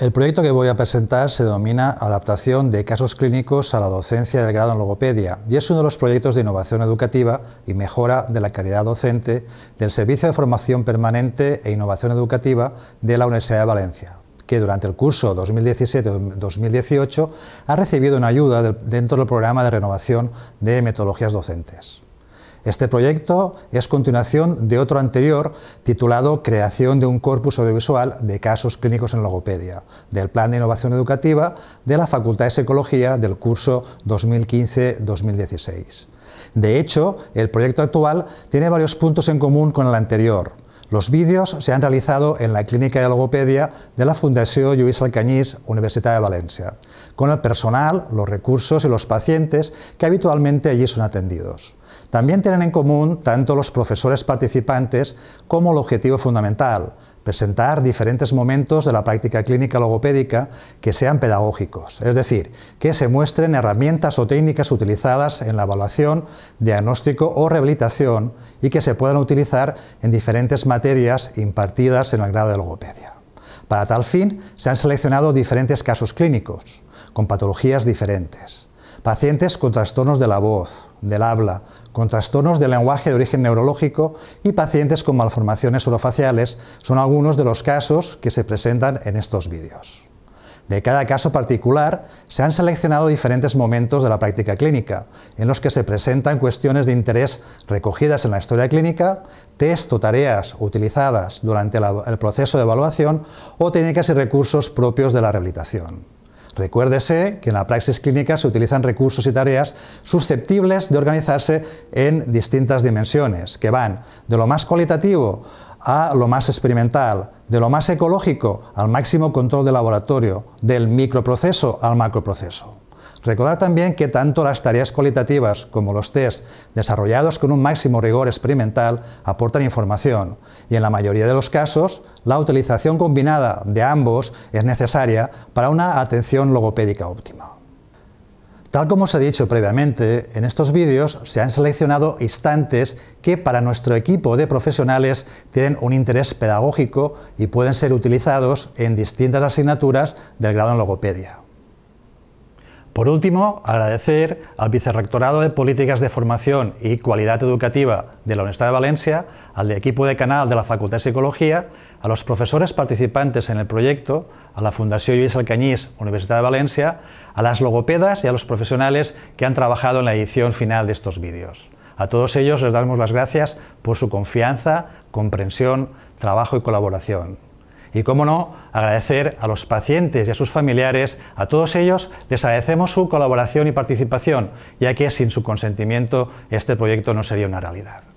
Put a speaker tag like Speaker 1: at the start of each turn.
Speaker 1: El proyecto que voy a presentar se denomina Adaptación de casos clínicos a la docencia del grado en logopedia y es uno de los proyectos de innovación educativa y mejora de la calidad docente del Servicio de Formación Permanente e Innovación Educativa de la Universidad de Valencia, que durante el curso 2017-2018 ha recibido una ayuda dentro del programa de renovación de metodologías docentes. Este proyecto es continuación de otro anterior titulado Creación de un corpus audiovisual de casos clínicos en logopedia, del Plan de Innovación Educativa de la Facultad de Psicología del curso 2015-2016. De hecho, el proyecto actual tiene varios puntos en común con el anterior. Los vídeos se han realizado en la Clínica de Logopedia de la Fundación Lluís Alcañiz, Universidad de Valencia, con el personal, los recursos y los pacientes que habitualmente allí son atendidos. También tienen en común tanto los profesores participantes como el objetivo fundamental, presentar diferentes momentos de la práctica clínica logopédica que sean pedagógicos, es decir, que se muestren herramientas o técnicas utilizadas en la evaluación, diagnóstico o rehabilitación y que se puedan utilizar en diferentes materias impartidas en el grado de logopedia. Para tal fin, se han seleccionado diferentes casos clínicos, con patologías diferentes pacientes con trastornos de la voz, del habla, con trastornos del lenguaje de origen neurológico y pacientes con malformaciones orofaciales son algunos de los casos que se presentan en estos vídeos. De cada caso particular se han seleccionado diferentes momentos de la práctica clínica, en los que se presentan cuestiones de interés recogidas en la historia clínica, test o tareas utilizadas durante el proceso de evaluación o técnicas y recursos propios de la rehabilitación. Recuérdese que en la praxis clínica se utilizan recursos y tareas susceptibles de organizarse en distintas dimensiones, que van de lo más cualitativo a lo más experimental, de lo más ecológico al máximo control de laboratorio, del microproceso al macroproceso. Recordar también que tanto las tareas cualitativas como los test desarrollados con un máximo rigor experimental aportan información y en la mayoría de los casos la utilización combinada de ambos es necesaria para una atención logopédica óptima. Tal como os he dicho previamente, en estos vídeos se han seleccionado instantes que para nuestro equipo de profesionales tienen un interés pedagógico y pueden ser utilizados en distintas asignaturas del grado en logopedia. Por último, agradecer al Vicerrectorado de Políticas de Formación y Cualidad Educativa de la Universidad de Valencia, al equipo de canal de la Facultad de Psicología, a los profesores participantes en el proyecto, a la Fundación Lluís Alcañiz, Universidad de Valencia, a las logopedas y a los profesionales que han trabajado en la edición final de estos vídeos. A todos ellos les damos las gracias por su confianza, comprensión, trabajo y colaboración. Y cómo no, agradecer a los pacientes y a sus familiares, a todos ellos les agradecemos su colaboración y participación, ya que sin su consentimiento este proyecto no sería una realidad.